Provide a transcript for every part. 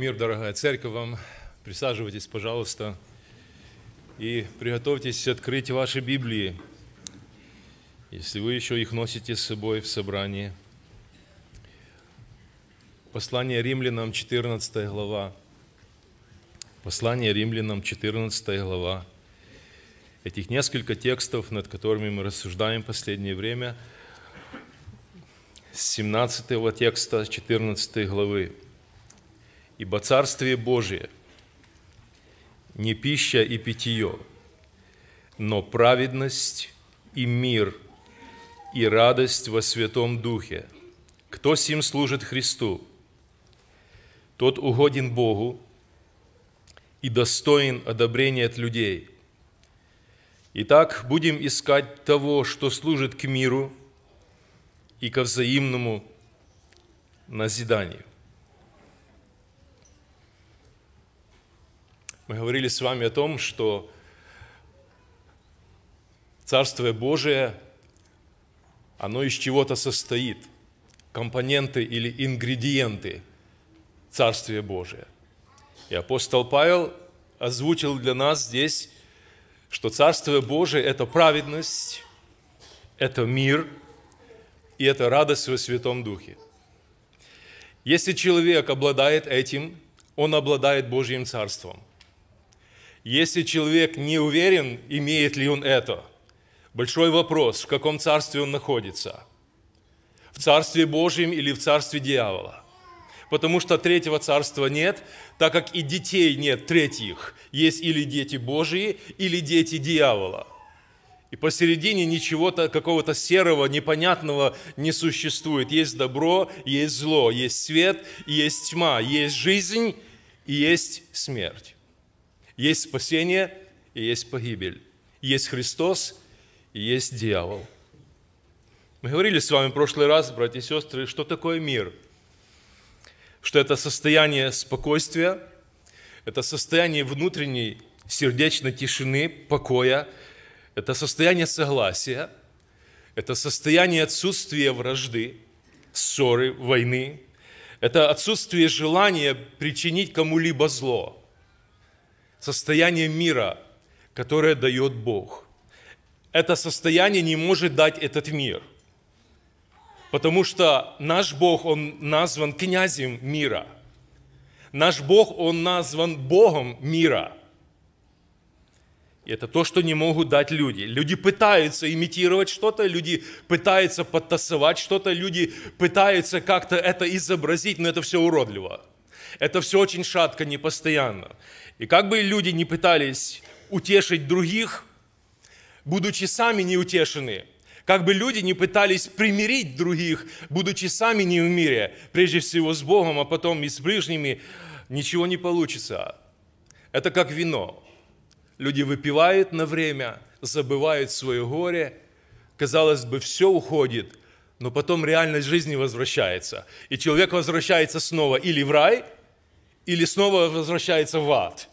Мир, дорогая церковь, вам. Присаживайтесь, пожалуйста. И приготовьтесь открыть ваши Библии, если вы еще их носите с собой в собрании. Послание римлянам, 14 глава. Послание римлянам, 14 глава. Этих несколько текстов, над которыми мы рассуждаем в последнее время, с 17 текста 14 главы. Ибо Царствие Божие не пища и питье, но праведность и мир и радость во Святом Духе. Кто сим служит Христу, тот угоден Богу и достоин одобрения от людей. Итак, будем искать того, что служит к миру и ко взаимному назиданию. Мы говорили с вами о том, что Царствие Божие, оно из чего-то состоит. Компоненты или ингредиенты Царствия Божия. И апостол Павел озвучил для нас здесь, что Царствие Божие – это праведность, это мир и это радость во Святом Духе. Если человек обладает этим, он обладает Божьим Царством – если человек не уверен, имеет ли он это, большой вопрос, в каком царстве он находится. В царстве Божьем или в царстве дьявола. Потому что третьего царства нет, так как и детей нет третьих. Есть или дети Божьи, или дети дьявола. И посередине ничего-то, какого-то серого, непонятного не существует. Есть добро, есть зло, есть свет, есть тьма, есть жизнь и есть смерть. Есть спасение и есть погибель. Есть Христос и есть дьявол. Мы говорили с вами в прошлый раз, братья и сестры, что такое мир. Что это состояние спокойствия, это состояние внутренней сердечной тишины, покоя, это состояние согласия, это состояние отсутствия вражды, ссоры, войны, это отсутствие желания причинить кому-либо зло – состояние мира, которое дает Бог. Это состояние не может дать этот мир, потому что наш Бог, Он назван князем мира. Наш Бог, Он назван Богом мира. И это то, что не могут дать люди. Люди пытаются имитировать что-то, люди пытаются подтасовать что-то, люди пытаются как-то это изобразить, но это все уродливо – это все очень шатко, непостоянно. И как бы люди не пытались утешить других, будучи сами не как бы люди не пытались примирить других, будучи сами не в мире, прежде всего с Богом, а потом и с ближними, ничего не получится. Это как вино. Люди выпивают на время, забывают свое горе, казалось бы, все уходит, но потом реальность жизни возвращается. И человек возвращается снова или в рай – или снова возвращается в ад.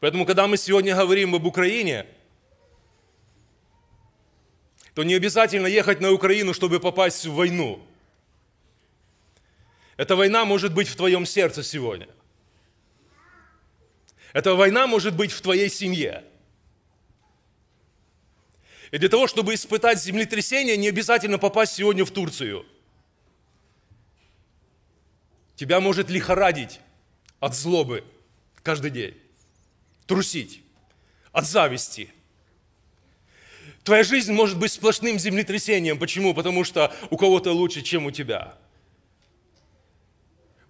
Поэтому, когда мы сегодня говорим об Украине, то не обязательно ехать на Украину, чтобы попасть в войну. Эта война может быть в твоем сердце сегодня. Эта война может быть в твоей семье. И для того, чтобы испытать землетрясение, не обязательно попасть сегодня в Турцию. Тебя может лихорадить от злобы каждый день, трусить, от зависти. Твоя жизнь может быть сплошным землетрясением. Почему? Потому что у кого-то лучше, чем у тебя.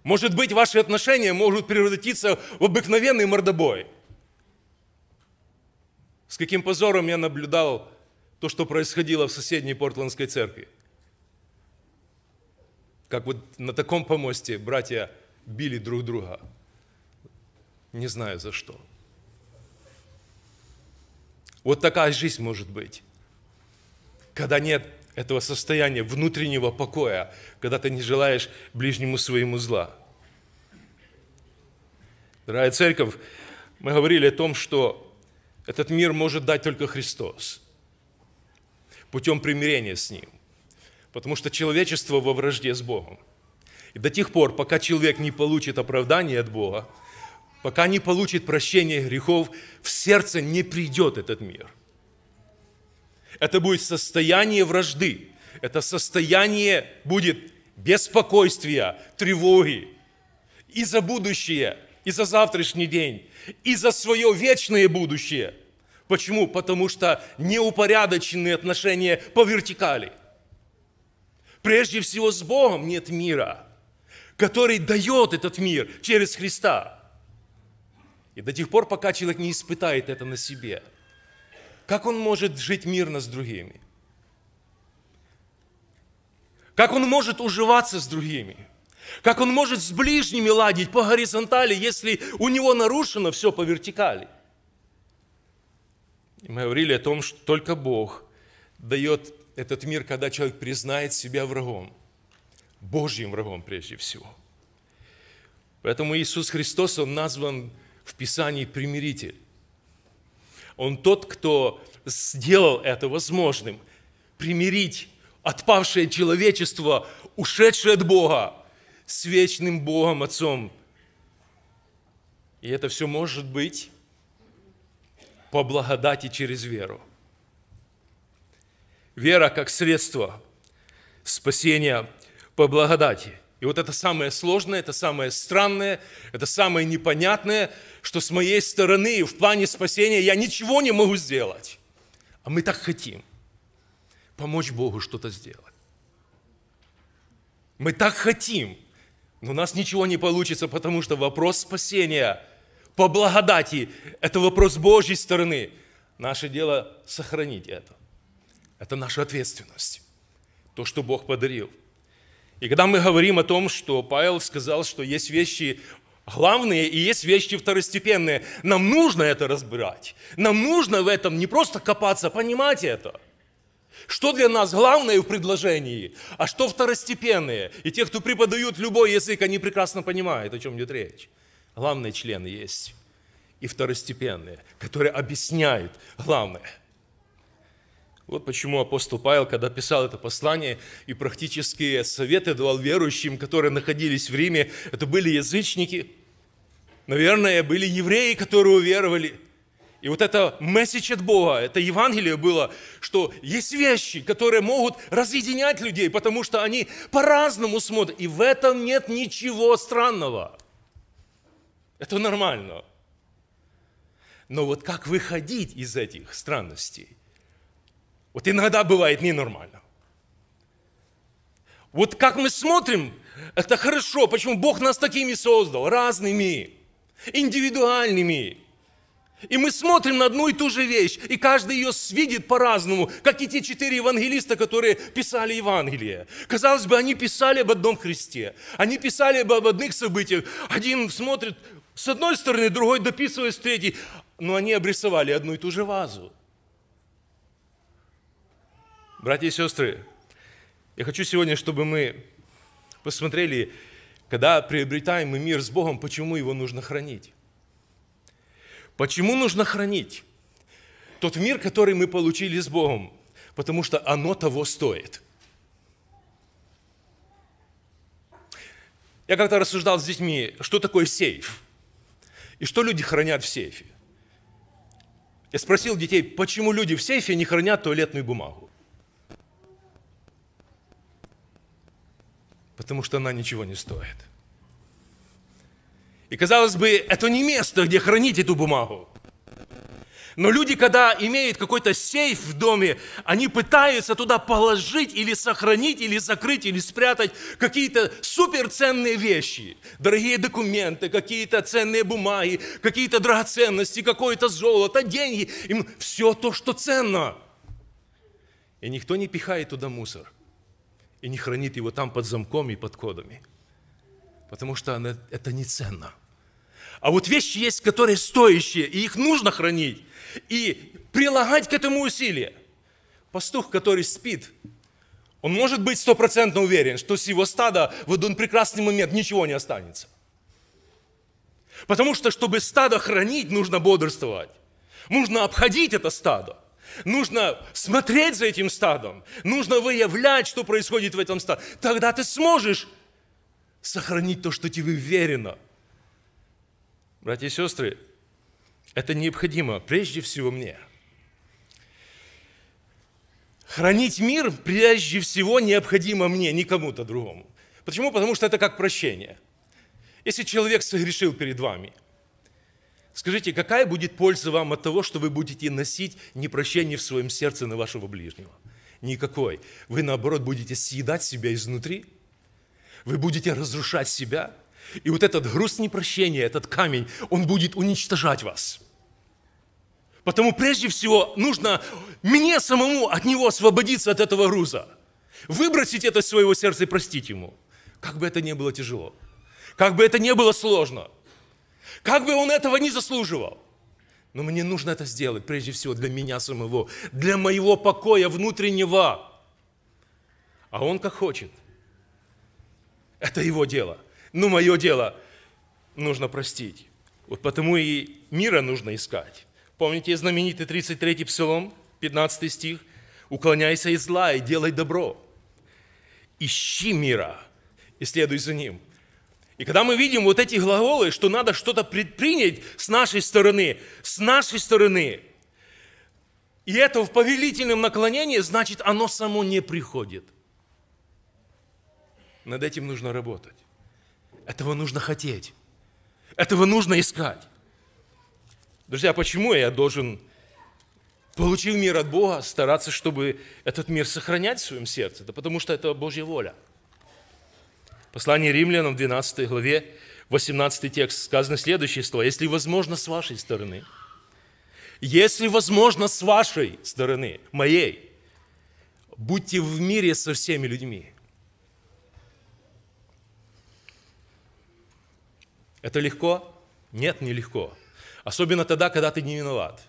Может быть, ваши отношения могут превратиться в обыкновенный мордобой. С каким позором я наблюдал то, что происходило в соседней Портландской церкви. Как вот на таком помосте братья били друг друга – не знаю за что. Вот такая жизнь может быть, когда нет этого состояния внутреннего покоя, когда ты не желаешь ближнему своему зла. Дорогая церковь, мы говорили о том, что этот мир может дать только Христос путем примирения с Ним, потому что человечество во вражде с Богом. И до тех пор, пока человек не получит оправдание от Бога, пока не получит прощения грехов, в сердце не придет этот мир. Это будет состояние вражды, это состояние будет беспокойствия, тревоги и за будущее, и за завтрашний день, и за свое вечное будущее. Почему? Потому что неупорядоченные отношения по вертикали. Прежде всего с Богом нет мира, который дает этот мир через Христа. И до тех пор, пока человек не испытает это на себе, как он может жить мирно с другими? Как он может уживаться с другими? Как он может с ближними ладить по горизонтали, если у него нарушено все по вертикали? И мы говорили о том, что только Бог дает этот мир, когда человек признает себя врагом, Божьим врагом прежде всего. Поэтому Иисус Христос, Он назван в Писании примиритель. Он тот, кто сделал это возможным. Примирить отпавшее человечество, ушедшее от Бога, с вечным Богом Отцом. И это все может быть по благодати через веру. Вера как средство спасения по благодати – и вот это самое сложное, это самое странное, это самое непонятное, что с моей стороны в плане спасения я ничего не могу сделать. А мы так хотим помочь Богу что-то сделать. Мы так хотим, но у нас ничего не получится, потому что вопрос спасения по благодати – это вопрос Божьей стороны. Наше дело – сохранить это. Это наша ответственность. То, что Бог подарил – и когда мы говорим о том, что Павел сказал, что есть вещи главные и есть вещи второстепенные, нам нужно это разбирать. Нам нужно в этом не просто копаться, а понимать это. Что для нас главное в предложении, а что второстепенное? И те, кто преподают любой язык, они прекрасно понимают, о чем идет речь. Главные члены есть и второстепенные, которые объясняют главное – вот почему апостол Павел, когда писал это послание и практически советы давал верующим, которые находились в Риме, это были язычники, наверное, были евреи, которые уверовали. И вот это месседж от Бога, это Евангелие было, что есть вещи, которые могут разъединять людей, потому что они по-разному смотрят. И в этом нет ничего странного. Это нормально. Но вот как выходить из этих странностей – вот иногда бывает ненормально. Вот как мы смотрим, это хорошо, почему Бог нас такими создал, разными, индивидуальными. И мы смотрим на одну и ту же вещь, и каждый ее видит по-разному, как и те четыре евангелиста, которые писали Евангелие. Казалось бы, они писали об одном Христе, они писали бы об одних событиях. Один смотрит с одной стороны, другой дописывает с третьей, но они обрисовали одну и ту же вазу – Братья и сестры, я хочу сегодня, чтобы мы посмотрели, когда приобретаем мы мир с Богом, почему его нужно хранить. Почему нужно хранить тот мир, который мы получили с Богом? Потому что оно того стоит. Я как-то рассуждал с детьми, что такое сейф и что люди хранят в сейфе. Я спросил детей, почему люди в сейфе а не хранят туалетную бумагу. потому что она ничего не стоит. И казалось бы, это не место, где хранить эту бумагу. Но люди, когда имеют какой-то сейф в доме, они пытаются туда положить или сохранить, или закрыть, или спрятать какие-то суперценные вещи. Дорогие документы, какие-то ценные бумаги, какие-то драгоценности, какое-то золото, деньги. Им все то, что ценно. И никто не пихает туда мусор и не хранит его там под замком и под кодами. Потому что это не ценно. А вот вещи есть, которые стоящие, и их нужно хранить, и прилагать к этому усилия. Пастух, который спит, он может быть стопроцентно уверен, что с его стада в один прекрасный момент ничего не останется. Потому что, чтобы стадо хранить, нужно бодрствовать. Нужно обходить это стадо. Нужно смотреть за этим стадом. Нужно выявлять, что происходит в этом стаде. Тогда ты сможешь сохранить то, что тебе верено. Братья и сестры, это необходимо прежде всего мне. Хранить мир прежде всего необходимо мне, не кому-то другому. Почему? Потому что это как прощение. Если человек согрешил перед вами – Скажите, какая будет польза вам от того, что вы будете носить непрощение в своем сердце на вашего ближнего? Никакой. Вы, наоборот, будете съедать себя изнутри. Вы будете разрушать себя. И вот этот груз непрощения, этот камень, он будет уничтожать вас. Потому прежде всего нужно мне самому от него освободиться, от этого груза. Выбросить это из своего сердца и простить ему. Как бы это ни было тяжело. Как бы это ни было сложно – как бы он этого не заслуживал. Но мне нужно это сделать, прежде всего, для меня самого, для моего покоя внутреннего. А он как хочет. Это его дело. Но мое дело нужно простить. Вот потому и мира нужно искать. Помните знаменитый 33-й псалом, 15 стих? «Уклоняйся из зла и делай добро. Ищи мира и следуй за ним». И когда мы видим вот эти глаголы, что надо что-то предпринять с нашей стороны, с нашей стороны, и это в повелительном наклонении, значит, оно само не приходит. Над этим нужно работать. Этого нужно хотеть. Этого нужно искать. Друзья, почему я должен, получив мир от Бога, стараться, чтобы этот мир сохранять в своем сердце? Да потому что это Божья воля – послании римлянам, 12 главе, 18 текст, сказано следующее слово: «Если возможно с вашей стороны, если возможно с вашей стороны, моей, будьте в мире со всеми людьми». Это легко? Нет, не легко. Особенно тогда, когда ты не виноват.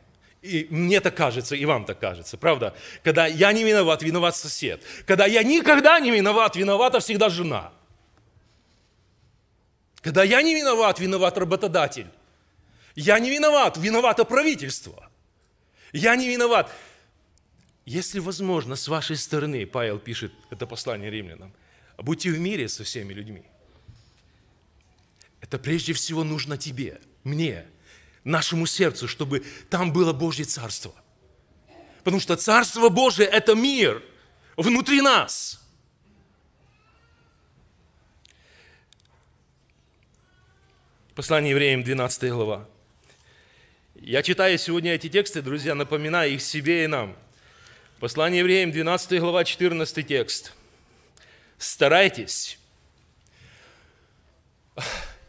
И мне так кажется, и вам так кажется, правда? Когда я не виноват, виноват сосед. Когда я никогда не виноват, виновата всегда жена – когда я не виноват, виноват работодатель. Я не виноват, виновато правительство. Я не виноват. Если возможно, с вашей стороны, Павел пишет это послание римлянам, будьте в мире со всеми людьми. Это прежде всего нужно тебе, мне, нашему сердцу, чтобы там было Божье Царство. Потому что Царство Божие – это мир внутри нас. Послание евреям, 12 глава. Я читаю сегодня эти тексты, друзья, напоминаю их себе и нам. Послание евреям, 12 глава, 14 текст. Старайтесь.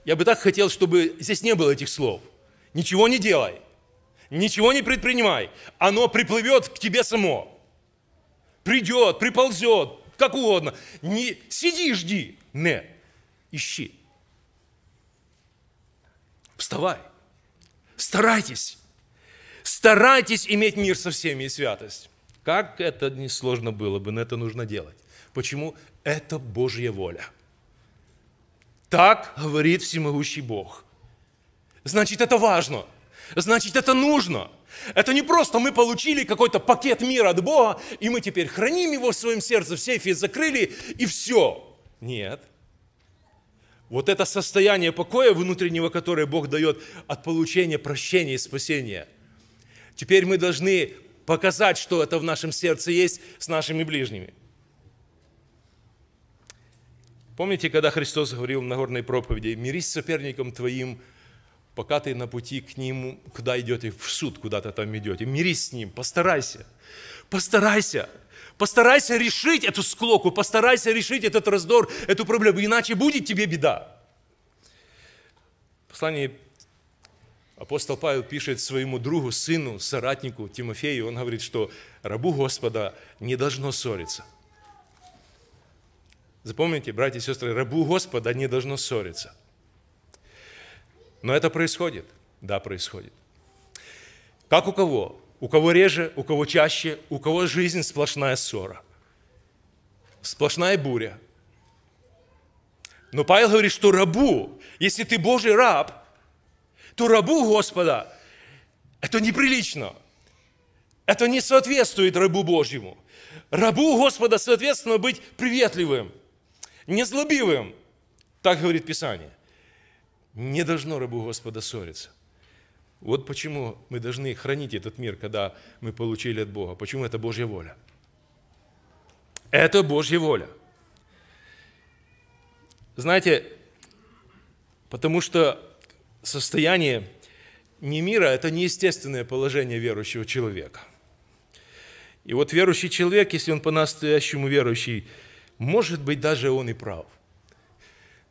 Я бы так хотел, чтобы здесь не было этих слов. Ничего не делай, ничего не предпринимай. Оно приплывет к тебе само. Придет, приползет, как угодно. Не, сиди жди. Не, ищи. Вставай. Старайтесь. Старайтесь иметь мир со всеми и святость. Как это несложно было бы, но это нужно делать. Почему? Это Божья воля. Так говорит всемогущий Бог. Значит, это важно. Значит, это нужно. Это не просто мы получили какой-то пакет мира от Бога, и мы теперь храним его в своем сердце, в сейфе закрыли, и все. Нет. Вот это состояние покоя внутреннего, которое Бог дает от получения прощения и спасения. Теперь мы должны показать, что это в нашем сердце есть с нашими ближними. Помните, когда Христос говорил на горной проповеди, «Мирись с соперником твоим, пока ты на пути к ним, куда идете, в суд куда-то там идете, мирись с ним, постарайся, постарайся, Постарайся решить эту склоку, постарайся решить этот раздор, эту проблему, иначе будет тебе беда. Послание апостол Павел пишет своему другу, сыну, соратнику Тимофею, он говорит, что рабу Господа не должно ссориться. Запомните, братья и сестры, рабу Господа не должно ссориться. Но это происходит. Да, происходит. Как у кого? У кого реже, у кого чаще, у кого жизнь сплошная ссора. Сплошная буря. Но Павел говорит, что рабу, если ты Божий раб, то рабу Господа это неприлично. Это не соответствует рабу Божьему. Рабу Господа, соответственно, быть приветливым, незлобивым. Так говорит Писание. Не должно рабу Господа ссориться. Вот почему мы должны хранить этот мир, когда мы получили от Бога. Почему это Божья воля? Это Божья воля. Знаете, потому что состояние не мира – это неестественное положение верующего человека. И вот верующий человек, если он по-настоящему верующий, может быть, даже он и прав.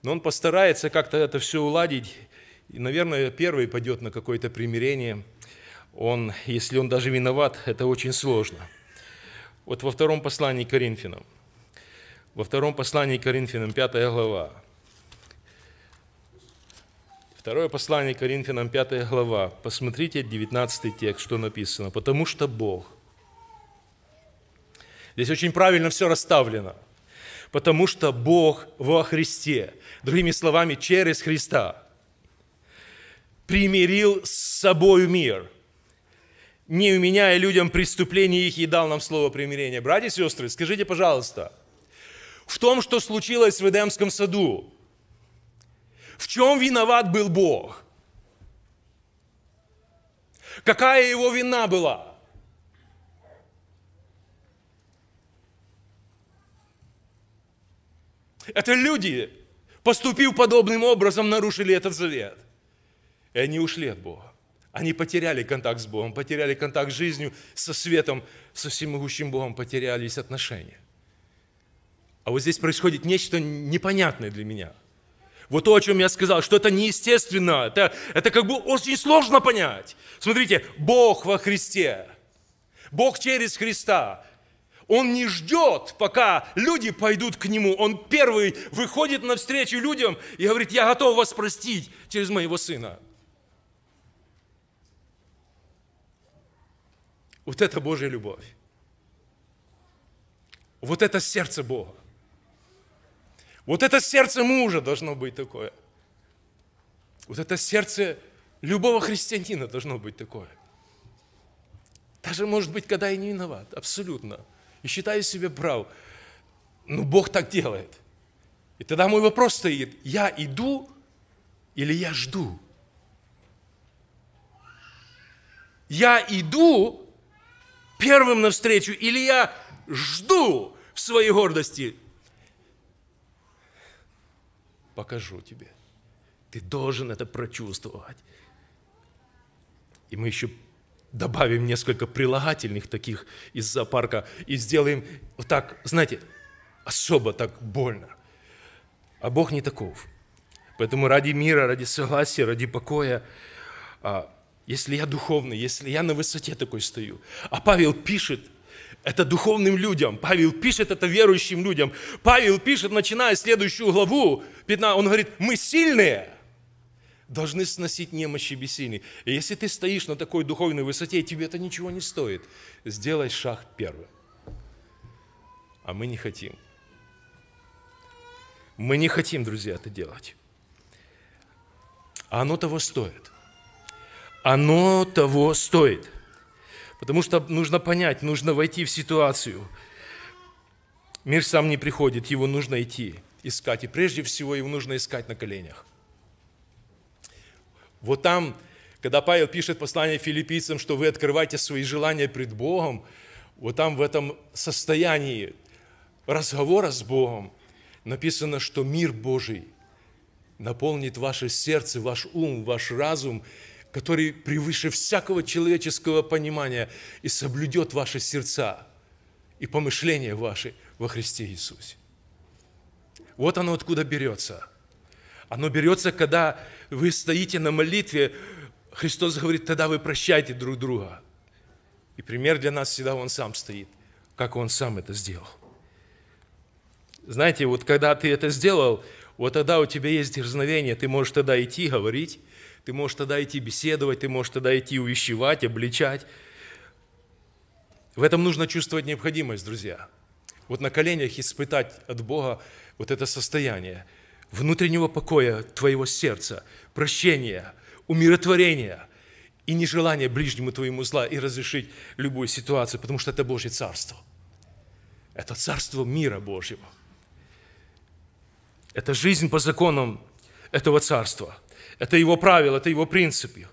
Но он постарается как-то это все уладить и, наверное, первый пойдет на какое-то примирение. Он, если он даже виноват, это очень сложно. Вот во втором послании к Коринфянам, во втором послании к Коринфянам, 5 глава, Второе послание к Коринфянам, 5 глава. Посмотрите 19 текст, что написано. «Потому что Бог». Здесь очень правильно все расставлено. «Потому что Бог во Христе». Другими словами, через Христа – примирил с собой мир. Не уменяя людям преступления их, и дал нам слово примирения. Братья и сестры, скажите, пожалуйста, в том, что случилось в Эдемском саду, в чем виноват был Бог? Какая его вина была? Это люди, поступив подобным образом, нарушили этот завет. И они ушли от Бога. Они потеряли контакт с Богом, потеряли контакт с жизнью, со светом, со всемогущим Богом, потерялись отношения. А вот здесь происходит нечто непонятное для меня. Вот то, о чем я сказал, что это неестественно, это, это как бы очень сложно понять. Смотрите, Бог во Христе, Бог через Христа, он не ждет, пока люди пойдут к Нему. Он первый выходит навстречу людям и говорит, я готов вас простить через моего Сына. Вот это Божья любовь. Вот это сердце Бога. Вот это сердце мужа должно быть такое. Вот это сердце любого христианина должно быть такое. Даже, может быть, когда я не виноват, абсолютно. И считаю себя прав. Но Бог так делает. И тогда мой вопрос стоит, я иду или я жду? Я иду первым навстречу, или я жду в своей гордости? Покажу тебе. Ты должен это прочувствовать. И мы еще добавим несколько прилагательных таких из зоопарка и сделаем вот так, знаете, особо так больно. А Бог не таков. Поэтому ради мира, ради согласия, ради покоя а, – если я духовный, если я на высоте такой стою. А Павел пишет это духовным людям. Павел пишет это верующим людям. Павел пишет, начиная следующую главу, 15, он говорит, мы сильные, должны сносить немощи бессильные. И если ты стоишь на такой духовной высоте, тебе это ничего не стоит, сделай шаг первым. А мы не хотим. Мы не хотим, друзья, это делать. А оно того стоит – оно того стоит. Потому что нужно понять, нужно войти в ситуацию. Мир сам не приходит, его нужно идти, искать. И прежде всего его нужно искать на коленях. Вот там, когда Павел пишет послание филиппийцам, что вы открываете свои желания пред Богом, вот там в этом состоянии разговора с Богом написано, что мир Божий наполнит ваше сердце, ваш ум, ваш разум – который превыше всякого человеческого понимания и соблюдет ваши сердца и помышления ваши во Христе Иисусе. Вот оно откуда берется. Оно берется, когда вы стоите на молитве, Христос говорит, тогда вы прощайте друг друга. И пример для нас всегда Он сам стоит, как Он сам это сделал. Знаете, вот когда ты это сделал, вот тогда у тебя есть дерзновение, ты можешь тогда идти, говорить, ты можешь тогда идти беседовать, ты можешь тогда идти увещевать, обличать. В этом нужно чувствовать необходимость, друзья. Вот на коленях испытать от Бога вот это состояние внутреннего покоя твоего сердца, прощения, умиротворения и нежелание ближнему твоему зла и разрешить любую ситуацию, потому что это Божье Царство. Это Царство мира Божьего. Это жизнь по законам этого Царства – это его правило, это его принципы.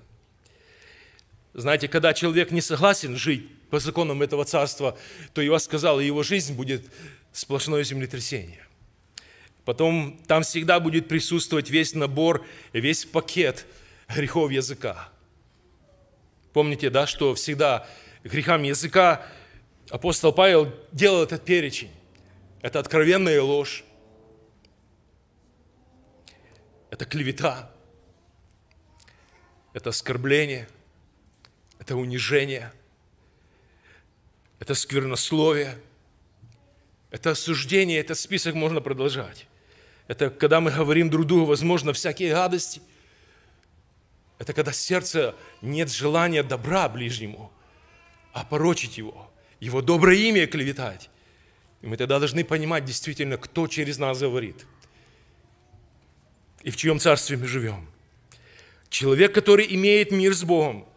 Знаете, когда человек не согласен жить по законам этого царства, то его сказал, и его жизнь будет сплошное землетрясение. Потом там всегда будет присутствовать весь набор, весь пакет грехов языка. Помните, да, что всегда грехами языка апостол Павел делал этот перечень. Это откровенная ложь. Это клевета это оскорбление, это унижение, это сквернословие, это осуждение, этот список можно продолжать. Это когда мы говорим друг другу, возможно, всякие гадости. Это когда сердце нет желания добра ближнему, а порочить его, его доброе имя клеветать. И мы тогда должны понимать действительно, кто через нас говорит и в чьем царстве мы живем. Человек, который имеет мир с Богом,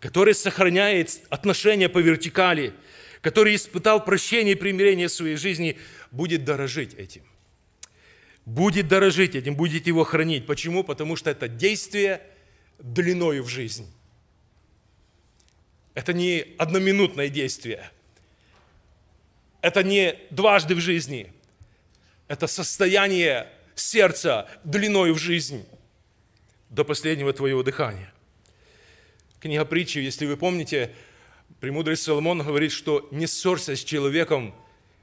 который сохраняет отношения по вертикали, который испытал прощение и примирение в своей жизни, будет дорожить этим. Будет дорожить этим, будет его хранить. Почему? Потому что это действие длиною в жизнь. Это не одноминутное действие. Это не дважды в жизни. Это состояние сердца длиною в жизнь до последнего твоего дыхания. Книга притчи, если вы помните, премудрый Соломон говорит, что не ссорься с человеком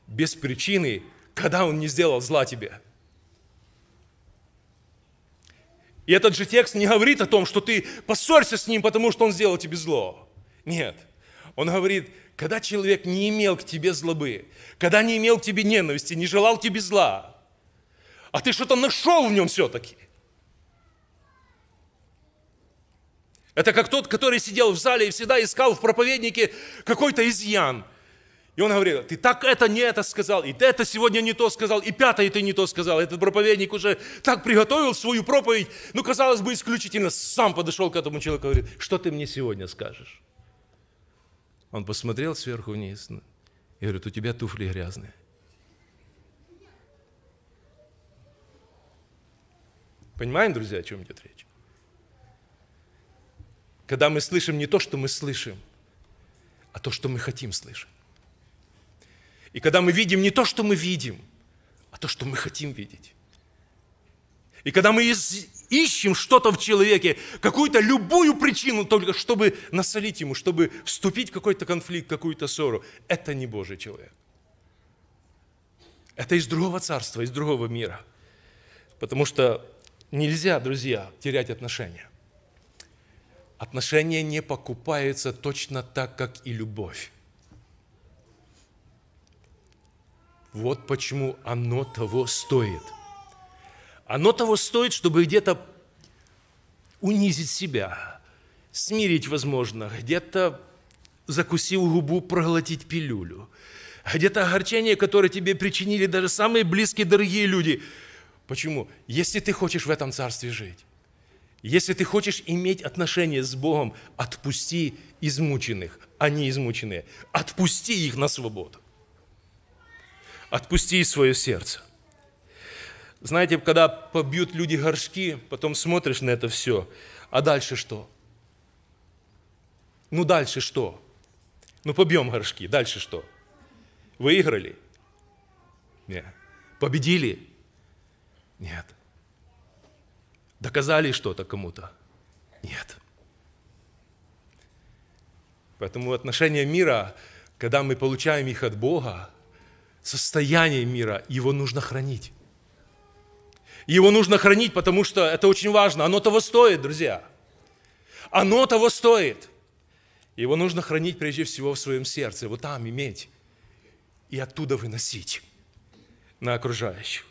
без причины, когда он не сделал зла тебе. И этот же текст не говорит о том, что ты поссорься с ним, потому что он сделал тебе зло. Нет. Он говорит, когда человек не имел к тебе злобы, когда не имел к тебе ненависти, не желал тебе зла, а ты что-то нашел в нем все-таки – Это как тот, который сидел в зале и всегда искал в проповеднике какой-то изъян. И он говорил, ты так это, не это сказал, и ты это сегодня не то сказал, и пятое ты не то сказал. Этот проповедник уже так приготовил свою проповедь, ну, казалось бы, исключительно сам подошел к этому человеку и говорит, что ты мне сегодня скажешь? Он посмотрел сверху вниз и говорит, у тебя туфли грязные. Понимаем, друзья, о чем идет речь? когда мы слышим не то, что мы слышим, а то, что мы хотим слышать. И когда мы видим не то, что мы видим, а то, что мы хотим видеть. И когда мы ищем что-то в человеке, какую-то любую причину, только чтобы насолить ему, чтобы вступить в какой-то конфликт, какую-то ссору, это не Божий человек. Это из другого царства, из другого мира. Потому что нельзя, друзья, терять отношения. Отношения не покупаются точно так, как и любовь. Вот почему оно того стоит. Оно того стоит, чтобы где-то унизить себя, смирить, возможно, где-то закусил губу, проглотить пилюлю. Где-то огорчение, которое тебе причинили даже самые близкие, дорогие люди. Почему? Если ты хочешь в этом царстве жить, если ты хочешь иметь отношения с Богом, отпусти измученных, а не измученные. Отпусти их на свободу. Отпусти свое сердце. Знаете, когда побьют люди горшки, потом смотришь на это все, а дальше что? Ну дальше что? Ну побьем горшки, дальше что? Выиграли? Нет. Победили? Нет доказали что-то кому-то? Нет. Поэтому отношение мира, когда мы получаем их от Бога, состояние мира, его нужно хранить. Его нужно хранить, потому что это очень важно. Оно того стоит, друзья. Оно того стоит. Его нужно хранить прежде всего в своем сердце, вот там иметь и оттуда выносить на окружающих.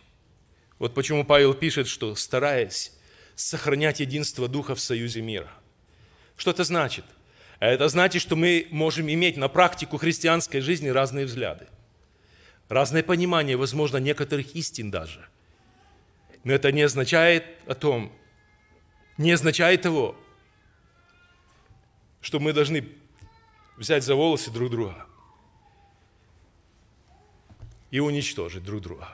Вот почему Павел пишет, что стараясь сохранять единство Духа в союзе мира. Что это значит? Это значит, что мы можем иметь на практику христианской жизни разные взгляды, разное понимание, возможно, некоторых истин даже. Но это не означает о том, не означает того, что мы должны взять за волосы друг друга и уничтожить друг друга.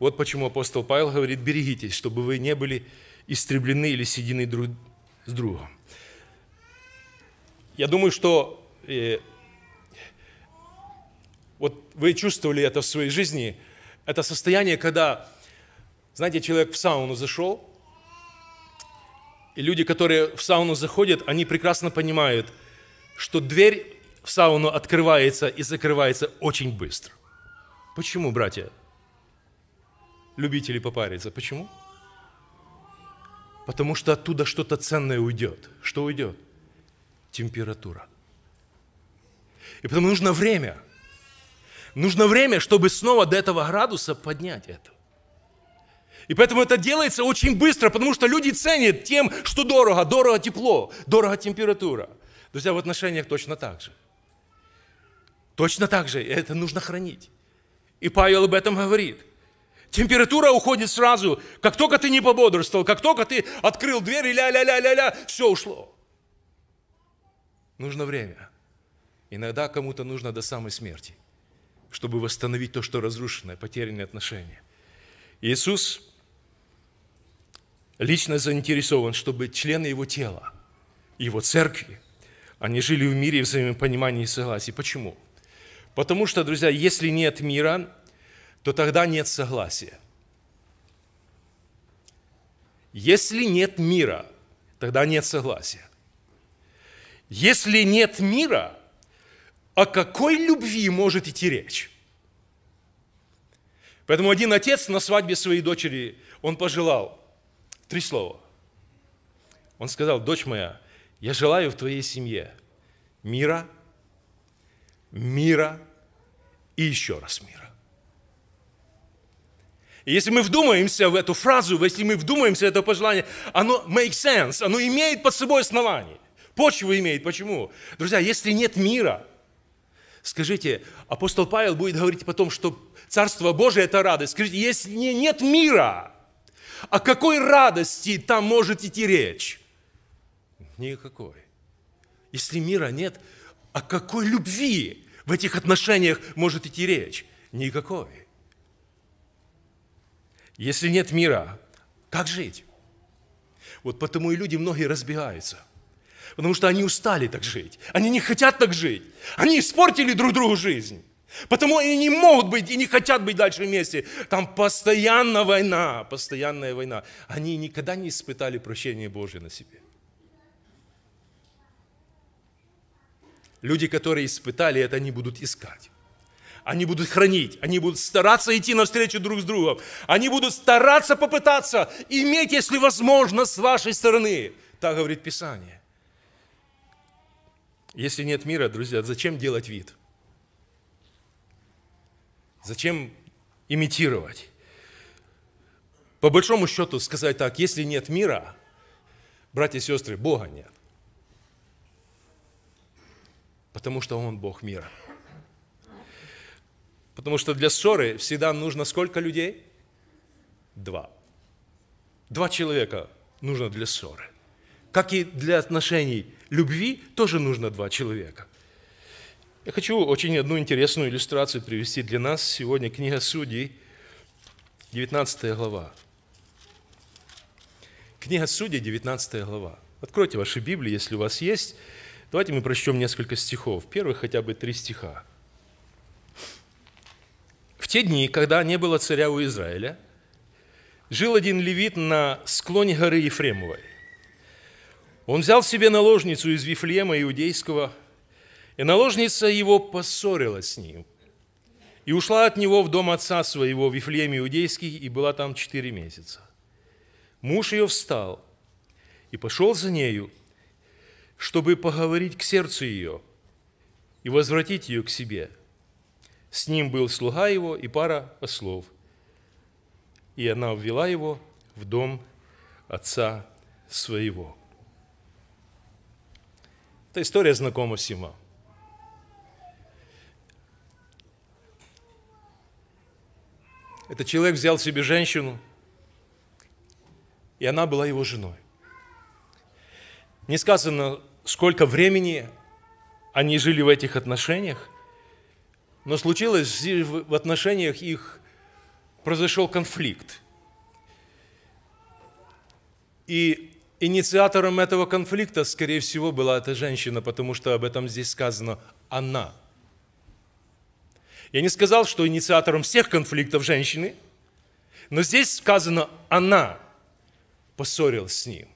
Вот почему апостол Павел говорит, берегитесь, чтобы вы не были истреблены или соединены друг с другом. Я думаю, что э, вот вы чувствовали это в своей жизни, это состояние, когда, знаете, человек в сауну зашел, и люди, которые в сауну заходят, они прекрасно понимают, что дверь в сауну открывается и закрывается очень быстро. Почему, братья? Любители попариться. Почему? Почему? Потому что оттуда что-то ценное уйдет. Что уйдет? Температура. И потому нужно время. Нужно время, чтобы снова до этого градуса поднять это. И поэтому это делается очень быстро, потому что люди ценят тем, что дорого. Дорого тепло, дорого температура. Друзья, в отношениях точно так же. Точно так же. Это нужно хранить. И Павел об этом говорит – Температура уходит сразу. Как только ты не пободрствовал, как только ты открыл дверь ля-ля-ля-ля-ля, все ушло. Нужно время. Иногда кому-то нужно до самой смерти, чтобы восстановить то, что разрушено, потерянные отношения. Иисус лично заинтересован, чтобы члены его тела, его церкви, они жили в мире, в взаимопонимании и согласии. Почему? Потому что, друзья, если нет мира, то тогда нет согласия. Если нет мира, тогда нет согласия. Если нет мира, о какой любви может идти речь? Поэтому один отец на свадьбе своей дочери, он пожелал три слова. Он сказал, дочь моя, я желаю в твоей семье мира, мира и еще раз мира если мы вдумаемся в эту фразу, если мы вдумаемся в это пожелание, оно makes sense, оно имеет под собой основание. Почву имеет. Почему? Друзья, если нет мира, скажите, апостол Павел будет говорить потом, что Царство Божие – это радость. Скажите, если нет мира, о какой радости там может идти речь? Никакой. Если мира нет, о какой любви в этих отношениях может идти речь? Никакой. Если нет мира, как жить? Вот потому и люди многие разбегаются. Потому что они устали так жить. Они не хотят так жить. Они испортили друг другу жизнь. Потому они не могут быть и не хотят быть дальше вместе. Там постоянная война, постоянная война. Они никогда не испытали прощения Божье на себе. Люди, которые испытали это, они будут искать. Они будут хранить, они будут стараться идти навстречу друг с другом. Они будут стараться попытаться иметь, если возможно, с вашей стороны. Так говорит Писание. Если нет мира, друзья, зачем делать вид? Зачем имитировать? По большому счету сказать так, если нет мира, братья и сестры, Бога нет. Потому что Он Бог мира. Потому что для ссоры всегда нужно сколько людей? Два. Два человека нужно для ссоры. Как и для отношений любви тоже нужно два человека. Я хочу очень одну интересную иллюстрацию привести для нас. Сегодня книга Судей, 19 глава. Книга Судей, 19 глава. Откройте ваши Библии, если у вас есть. Давайте мы прочтем несколько стихов. Первый хотя бы три стиха те дни, когда не было царя у Израиля, жил один левит на склоне горы Ефремовой. Он взял себе наложницу из Вифлеема Иудейского, и наложница его поссорилась с ним, и ушла от него в дом отца своего в Вифлеем Иудейский, и была там четыре месяца. Муж ее встал и пошел за нею, чтобы поговорить к сердцу ее и возвратить ее к себе – с ним был слуга его и пара ослов. И она ввела его в дом отца своего. Эта история знакома всем вам. Этот человек взял себе женщину, и она была его женой. Не сказано, сколько времени они жили в этих отношениях – но случилось, в отношениях их произошел конфликт. И инициатором этого конфликта, скорее всего, была эта женщина, потому что об этом здесь сказано «она». Я не сказал, что инициатором всех конфликтов женщины, но здесь сказано «она» поссорилась с ним.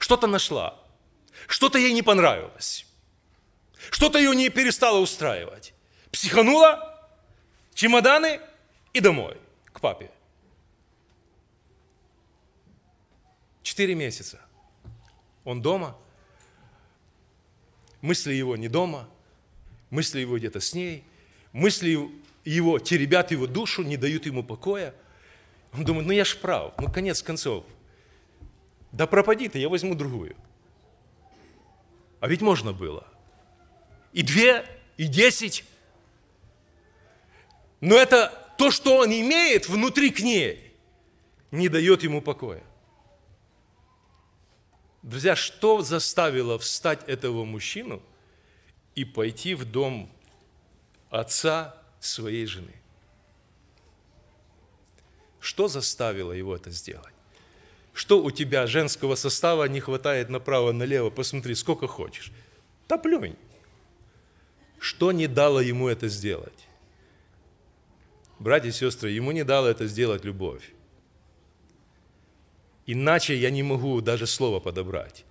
Что-то нашла, что-то ей не понравилось, что-то ее не перестало устраивать психанула, чемоданы и домой, к папе. Четыре месяца. Он дома. Мысли его не дома. Мысли его где-то с ней. Мысли его теребят его душу, не дают ему покоя. Он думает, ну я ж прав, ну конец концов. Да пропади ты, я возьму другую. А ведь можно было. И две, и десять, но это то, что он имеет внутри к ней, не дает ему покоя. Друзья, что заставило встать этого мужчину и пойти в дом отца своей жены? Что заставило его это сделать? Что у тебя женского состава не хватает направо-налево? Посмотри, сколько хочешь. топлюнь. Что не дало ему это сделать? братья и сестры, ему не дала это сделать любовь. Иначе я не могу даже слова подобрать.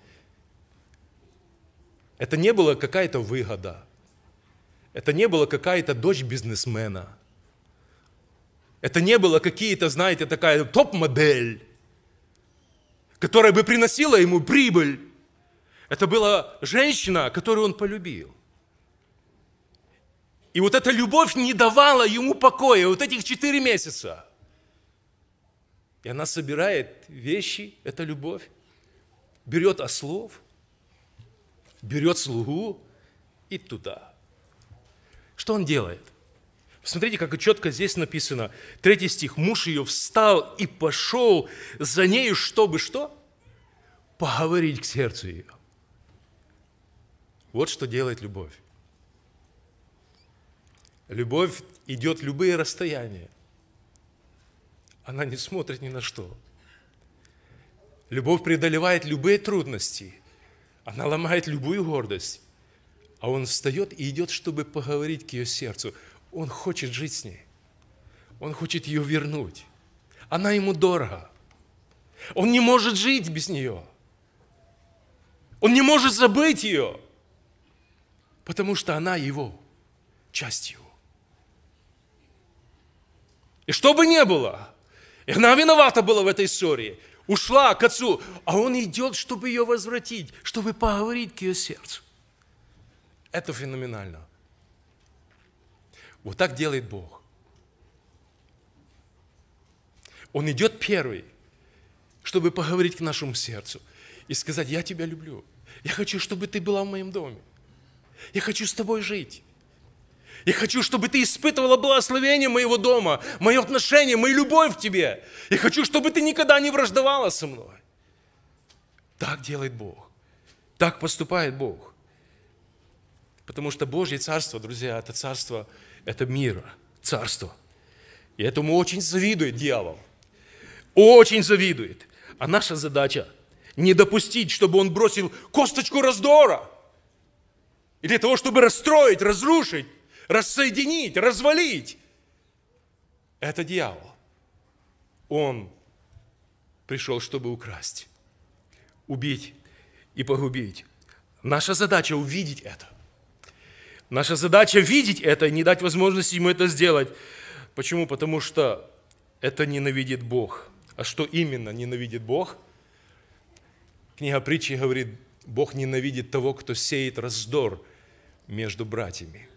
Это не была какая-то выгода. Это не была какая-то дочь бизнесмена. Это не было какие-то, знаете, такая топ-модель, которая бы приносила ему прибыль. Это была женщина, которую он полюбил – и вот эта любовь не давала ему покоя вот этих четыре месяца. И она собирает вещи, эта любовь, берет ослов, берет слугу и туда. Что он делает? Посмотрите, как четко здесь написано. Третий стих. Муж ее встал и пошел за нею, чтобы что? Поговорить к сердцу ее. Вот что делает любовь. Любовь идет любые расстояния. Она не смотрит ни на что. Любовь преодолевает любые трудности. Она ломает любую гордость. А он встает и идет, чтобы поговорить к ее сердцу. Он хочет жить с ней. Он хочет ее вернуть. Она ему дорога. Он не может жить без нее. Он не может забыть ее, потому что она его частью. И что бы ни было, и она виновата была в этой ссоре, ушла к отцу, а он идет, чтобы ее возвратить, чтобы поговорить к ее сердцу. Это феноменально. Вот так делает Бог. Он идет первый, чтобы поговорить к нашему сердцу и сказать, я тебя люблю. Я хочу, чтобы ты была в моем доме. Я хочу с тобой жить. Я хочу, чтобы ты испытывала благословение моего дома, мое отношение, мою любовь к тебе. Я хочу, чтобы ты никогда не враждовала со мной. Так делает Бог. Так поступает Бог. Потому что Божье царство, друзья, это царство, это мира, царство. И этому очень завидует дьявол. Очень завидует. А наша задача – не допустить, чтобы он бросил косточку раздора – и для того, чтобы расстроить, разрушить рассоединить, развалить. Это дьявол. Он пришел, чтобы украсть, убить и погубить. Наша задача увидеть это. Наша задача видеть это и не дать возможности ему это сделать. Почему? Потому что это ненавидит Бог. А что именно ненавидит Бог? Книга притчи говорит, Бог ненавидит того, кто сеет раздор между братьями.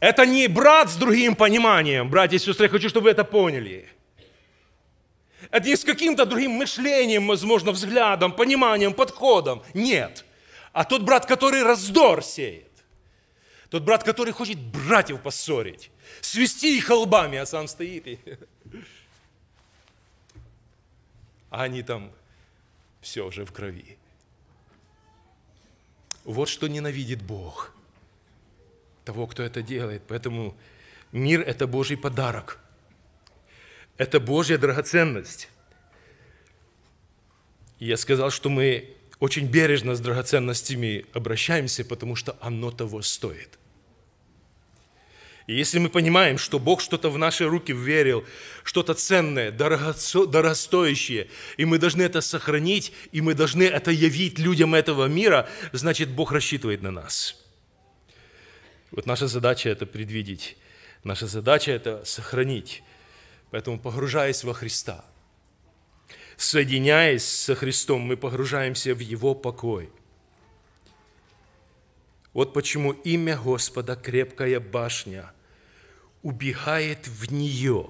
Это не брат с другим пониманием, братья и сестры, я хочу, чтобы вы это поняли. Это не с каким-то другим мышлением, возможно, взглядом, пониманием, подходом. Нет. А тот брат, который раздор сеет, тот брат, который хочет братьев поссорить, свести их лбами, а сам стоит. И... А они там все уже в крови. Вот что ненавидит Бог – того, кто это делает. Поэтому мир – это Божий подарок. Это Божья драгоценность. И я сказал, что мы очень бережно с драгоценностями обращаемся, потому что оно того стоит. И если мы понимаем, что Бог что-то в наши руки верил, что-то ценное, дорогостоящее, и мы должны это сохранить, и мы должны это явить людям этого мира, значит, Бог рассчитывает на нас – вот наша задача – это предвидеть. Наша задача – это сохранить. Поэтому погружаясь во Христа, соединяясь со Христом, мы погружаемся в Его покой. Вот почему имя Господа – крепкая башня, убегает в нее.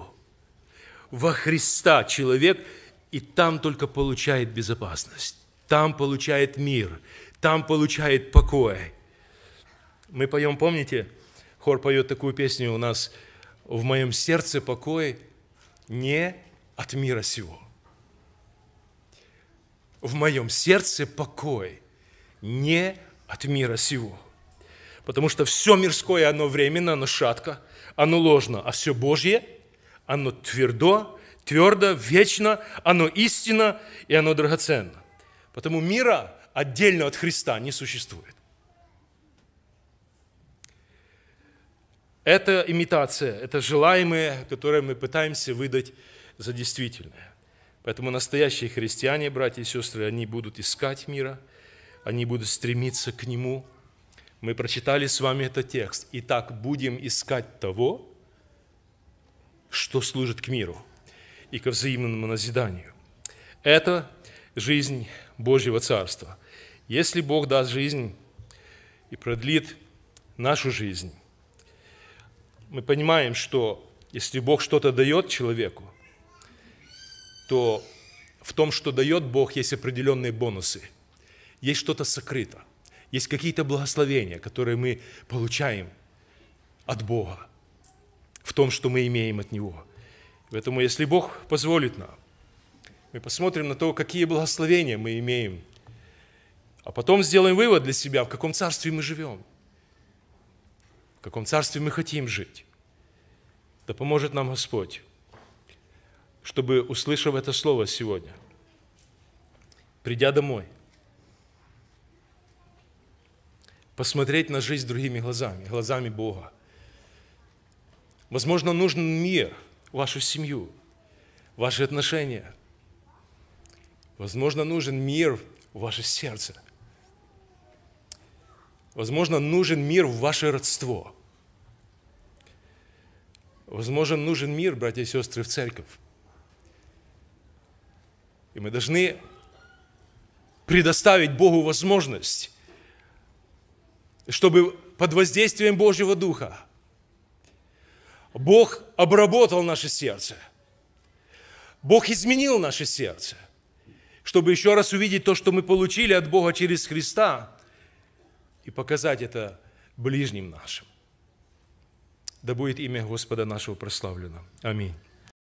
Во Христа человек и там только получает безопасность, там получает мир, там получает покой – мы поем, помните, хор поет такую песню у нас «В моем сердце покой не от мира сего». В моем сердце покой не от мира сего. Потому что все мирское, оно временно, оно шатко, оно ложно, а все Божье, оно твердо, твердо, вечно, оно истинно и оно драгоценно. Потому мира отдельно от Христа не существует. Это имитация, это желаемое, которое мы пытаемся выдать за действительное. Поэтому настоящие христиане, братья и сестры, они будут искать мира, они будут стремиться к нему. Мы прочитали с вами этот текст. Итак, будем искать того, что служит к миру и ко взаимному назиданию. Это жизнь Божьего Царства. Если Бог даст жизнь и продлит нашу жизнь, мы понимаем, что если Бог что-то дает человеку, то в том, что дает Бог, есть определенные бонусы. Есть что-то сокрыто. Есть какие-то благословения, которые мы получаем от Бога, в том, что мы имеем от Него. Поэтому, если Бог позволит нам, мы посмотрим на то, какие благословения мы имеем, а потом сделаем вывод для себя, в каком царстве мы живем – в каком царстве мы хотим жить. Да поможет нам Господь, чтобы, услышав это слово сегодня, придя домой, посмотреть на жизнь другими глазами, глазами Бога. Возможно, нужен мир, вашу семью, ваши отношения. Возможно, нужен мир в ваше сердце. Возможно, нужен мир в ваше родство – Возможен нужен мир, братья и сестры, в церковь. И мы должны предоставить Богу возможность, чтобы под воздействием Божьего Духа Бог обработал наше сердце. Бог изменил наше сердце, чтобы еще раз увидеть то, что мы получили от Бога через Христа, и показать это ближним нашим. Да будет имя Господа нашего прославлено. Аминь.